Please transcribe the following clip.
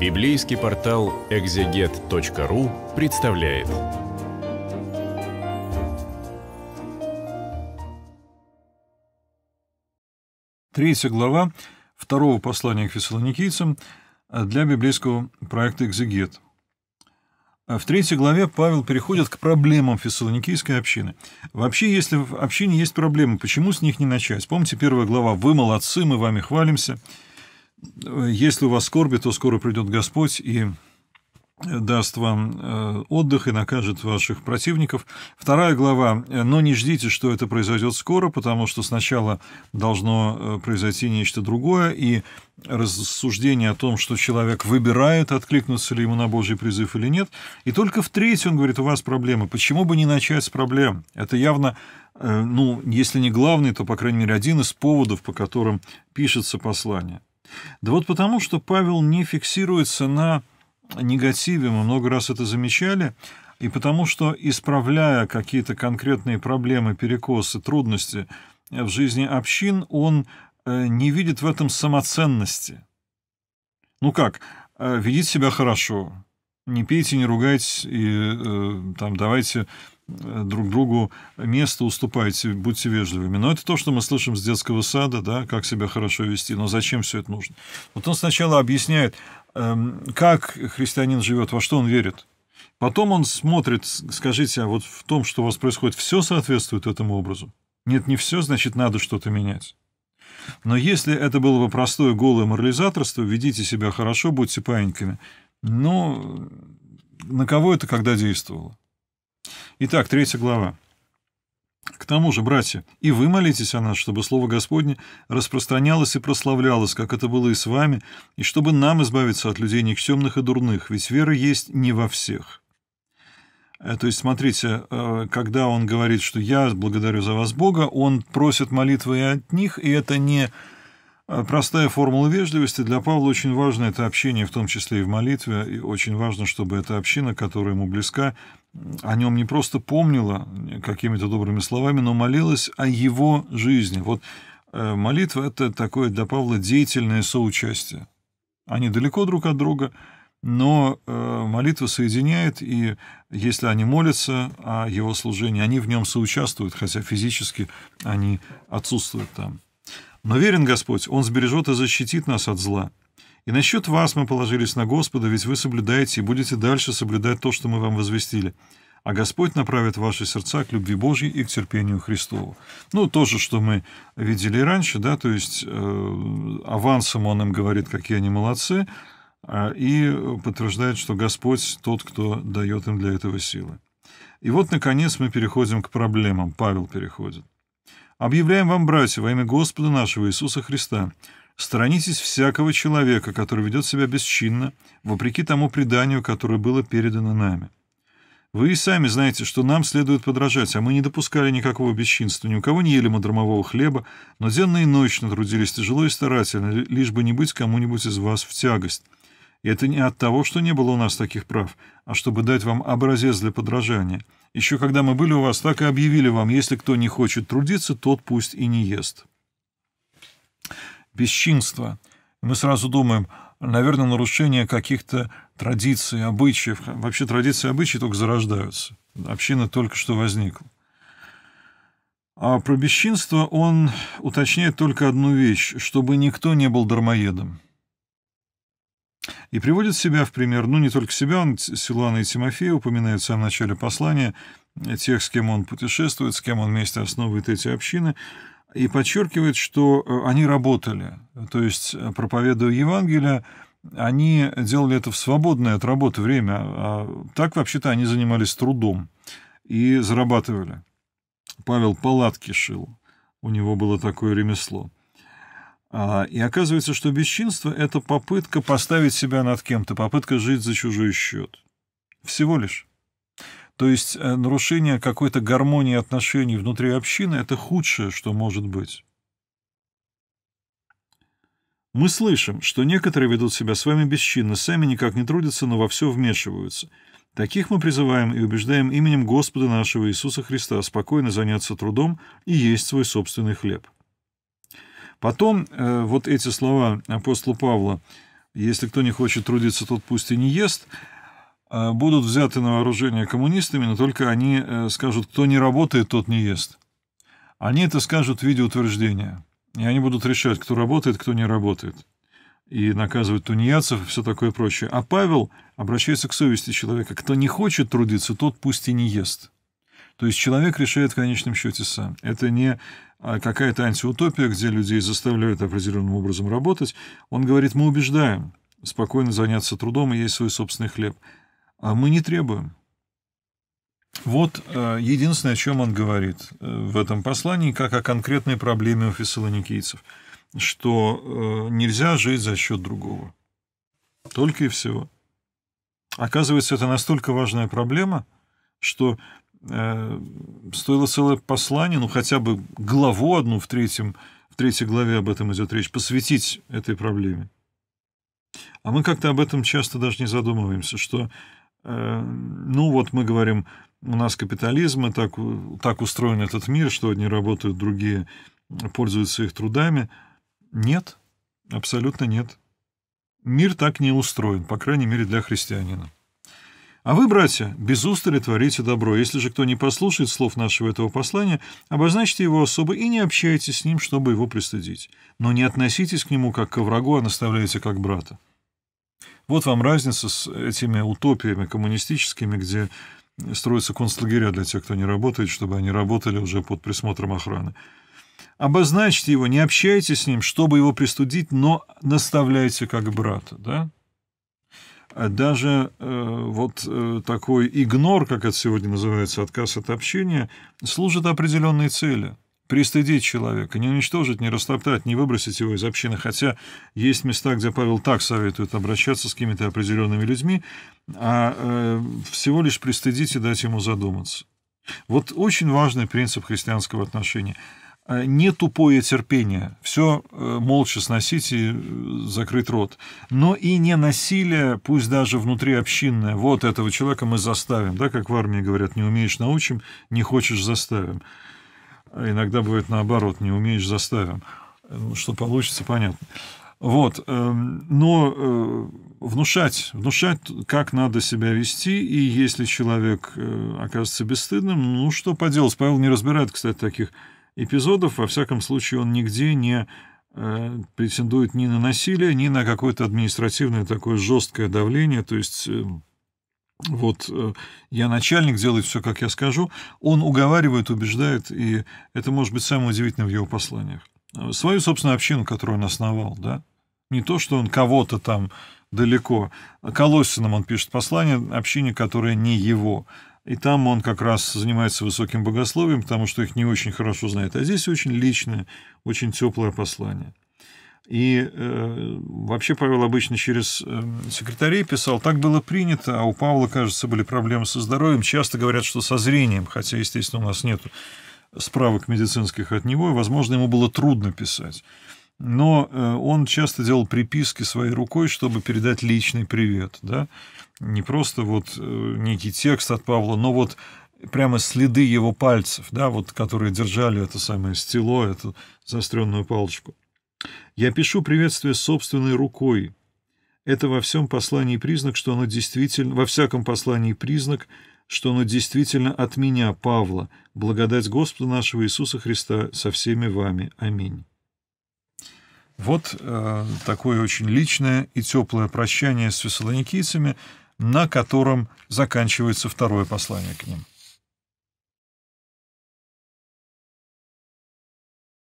Библейский портал экзегет.ру представляет. Третья глава второго послания к фессалоникийцам для библейского проекта «Экзегет». А в третьей главе Павел переходит к проблемам фессалоникийской общины. Вообще, если в общине есть проблемы, почему с них не начать? Помните, первая глава «Вы молодцы, мы вами хвалимся» если у вас скорби, то скоро придет Господь и даст вам э, отдых и накажет ваших противников. Вторая глава. Э, Но не ждите, что это произойдет скоро, потому что сначала должно э, произойти нечто другое, и рассуждение о том, что человек выбирает, откликнуться ли ему на Божий призыв или нет. И только в третьем он говорит, у вас проблемы. Почему бы не начать с проблем? Это явно ну, если не главный, то, по крайней мере, один из поводов, по которым пишется послание. Да вот потому, что Павел не фиксируется на негативе, мы много раз это замечали, и потому что, исправляя какие-то конкретные проблемы, перекосы, трудности в жизни общин, он э, не видит в этом самоценности. Ну как, э, ведите себя хорошо, не пейте, не ругайтесь и э, там давайте Э, друг другу место уступайте, будьте вежливыми. Но это то, что мы слышим с детского сада, да, как себя хорошо вести, но зачем все это нужно? Вот он сначала объясняет, эм, как христианин живет, во что он верит. Потом он смотрит, скажите, а вот в том, что у вас происходит, все соответствует этому образу? Нет, не все, значит, надо что-то менять. Но если это было бы простое голое морализаторство, ведите себя хорошо, будьте паиньками, ну, на кого это когда действовало? Итак, третья глава. К тому же, братья, и вы молитесь о нас, чтобы Слово Господне распространялось и прославлялось, как это было и с вами, и чтобы нам избавиться от людей никчемных и дурных, ведь вера есть не во всех». Э, то есть, смотрите, э, когда он говорит, что «я благодарю за вас Бога», он просит молитвы и от них, и это не э, простая формула вежливости. Для Павла очень важно это общение, в том числе и в молитве, и очень важно, чтобы эта община, которая ему близка, о нем не просто помнила какими-то добрыми словами, но молилась о его жизни. Вот э, молитва — это такое для Павла деятельное соучастие. Они далеко друг от друга, но э, молитва соединяет, и если они молятся о его служении, они в нем соучаствуют, хотя физически они отсутствуют там. Но верен Господь, Он сбережет и защитит нас от зла — и насчет вас мы положились на Господа, ведь вы соблюдаете и будете дальше соблюдать то, что мы вам возвестили. А Господь направит ваши сердца к любви Божьей и к терпению Христову. Ну, то же, что мы видели раньше, да, то есть э, авансом он им говорит, какие они молодцы, э, и подтверждает, что Господь тот, кто дает им для этого силы. И вот, наконец, мы переходим к проблемам. Павел переходит. «Объявляем вам, братья, во имя Господа нашего Иисуса Христа, Сторонитесь всякого человека, который ведет себя бесчинно, вопреки тому преданию, которое было передано нами. Вы и сами знаете, что нам следует подражать, а мы не допускали никакого бесчинства, ни у кого не ели мы дармового хлеба, но денно и ночно трудились тяжело и старательно, лишь бы не быть кому-нибудь из вас в тягость. И это не от того, что не было у нас таких прав, а чтобы дать вам образец для подражания. Еще когда мы были у вас, так и объявили вам, если кто не хочет трудиться, тот пусть и не ест» бесчинство, мы сразу думаем, наверное, нарушение каких-то традиций, обычаев. Вообще традиции и обычаи только зарождаются. Община только что возникла. А про бесчинство он уточняет только одну вещь, чтобы никто не был дармоедом. И приводит себя в пример, ну не только себя, он Силуана и Тимофея упоминает в самом начале послания, тех, с кем он путешествует, с кем он вместе основывает эти общины – и подчеркивает, что э, они работали, то есть, э, проповедуя Евангелие, они делали это в свободное от работы время, а, а так вообще-то они занимались трудом и зарабатывали. Павел палатки шил, у него было такое ремесло. А, и оказывается, что бесчинство – это попытка поставить себя над кем-то, попытка жить за чужой счет. Всего лишь. То есть э, нарушение какой-то гармонии отношений внутри общины – это худшее, что может быть. Мы слышим, что некоторые ведут себя с вами бесчинно, сами никак не трудятся, но во все вмешиваются. Таких мы призываем и убеждаем именем Господа нашего Иисуса Христа спокойно заняться трудом и есть свой собственный хлеб. Потом э, вот эти слова апостола Павла «Если кто не хочет трудиться, тот пусть и не ест», Э, будут взяты на вооружение коммунистами, но только они э, скажут, кто не работает, тот не ест. Они это скажут в виде утверждения. И они будут решать, кто работает, кто не работает. И наказывать тунеядцев и все такое прочее. А Павел обращается к совести человека. Кто не хочет трудиться, тот пусть и не ест. То есть человек решает в конечном счете сам. Это не а, какая-то антиутопия, где людей заставляют определенным образом работать. Он говорит, мы убеждаем спокойно заняться трудом и есть свой собственный хлеб. А мы не требуем. Вот э, единственное, о чем он говорит э, в этом послании, как о конкретной проблеме у фессалоникийцев, что э, нельзя жить за счет другого. Только и всего. Оказывается, это настолько важная проблема, что стоило целое послание, ну хотя бы главу одну в, третьем, в третьей главе об этом идет речь, посвятить этой проблеме. А мы как-то об этом часто даже не задумываемся, что Эм, ну вот мы говорим, у нас капитализм, и так, так устроен этот мир, что одни работают, другие пользуются их трудами. Нет, абсолютно нет. Мир так не устроен, по крайней мере, для христианина. А вы, братья, без устали творите добро. Если же кто не послушает слов нашего этого послания, обозначьте его особо и не общайтесь с ним, чтобы его пристыдить. Но не относитесь к нему как к врагу, а наставляйте как брата. Вот вам разница с этими утопиями коммунистическими, где строятся концлагеря для тех, кто не работает, чтобы они работали уже под присмотром охраны. Обозначьте его, не общайтесь с ним, чтобы его пристудить, но наставляйте как брата. Да? А даже э, вот э, такой игнор, как это сегодня называется, отказ от общения, служит определенной цели – Пристыдить человека, не уничтожить, не растоптать, не выбросить его из общины, хотя есть места, где Павел так советует обращаться с какими-то определенными людьми, а э, всего лишь пристыдить и дать ему задуматься. Вот очень важный принцип христианского отношения э, – не тупое терпение, все э, молча сносить и э, закрыть рот, но и не насилие, пусть даже внутриобщинное. Вот этого человека мы заставим, да, как в армии говорят, не умеешь научим, не хочешь заставим. А иногда бывает наоборот, не умеешь, заставим. Ну, что получится, понятно. Вот. Эм, но э, внушать, внушать, как надо себя вести, и если человек э, окажется бесстыдным, ну что поделать. Павел не разбирает, кстати, таких эпизодов. Во всяком случае, он нигде не э, претендует ни на насилие, ни на какое-то административное такое жесткое давление. То есть эм, вот э, я начальник, делает все, как я скажу, он уговаривает, убеждает, и это может быть самое удивительное в его посланиях. Э, свою собственную общину, которую он основал, да, не то, что он кого-то там далеко. Колоссиным он пишет послание общине, которое не его. И там он как раз занимается высоким богословием, потому что их не очень хорошо знает. А здесь очень личное, очень теплое послание и э, вообще Павел обычно через э, секретарей писал, так было принято, а у Павла, кажется, были проблемы со здоровьем, часто говорят, что со зрением, хотя, естественно, у нас нет справок медицинских от него, и, возможно, ему было трудно писать. Но э, он часто делал приписки своей рукой, чтобы передать личный привет, да, не просто вот э, некий текст от Павла, но вот прямо следы его пальцев, да, вот которые держали это самое стело, эту заостренную палочку. Я пишу приветствие собственной рукой. Это во всем послании признак, что оно действительно, во всяком послании признак, что оно действительно от меня, Павла. Благодать Господа нашего Иисуса Христа со всеми вами. Аминь. Вот э, такое очень личное и теплое прощание с фессалоникийцами, на котором заканчивается второе послание к ним.